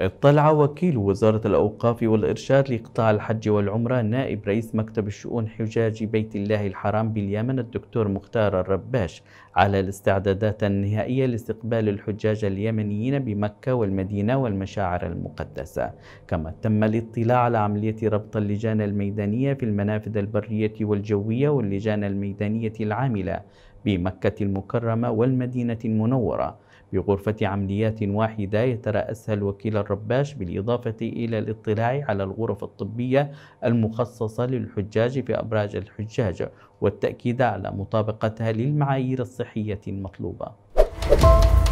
اطلع وكيل وزارة الأوقاف والإرشاد لقطاع الحج والعمرة نائب رئيس مكتب الشؤون حجاج بيت الله الحرام باليمن الدكتور مختار الرباش على الاستعدادات النهائية لاستقبال الحجاج اليمنيين بمكة والمدينة والمشاعر المقدسة كما تم الاطلاع على عملية ربط اللجان الميدانية في المنافذ البرية والجوية واللجان الميدانية العاملة بمكة المكرمة والمدينة المنورة بغرفة عمليات واحدة يترأسها الوكيل الرباش بالإضافة إلى الاطلاع على الغرف الطبية المخصصة للحجاج في أبراج الحجاج والتأكيد على مطابقتها للمعايير الصحية المطلوبة.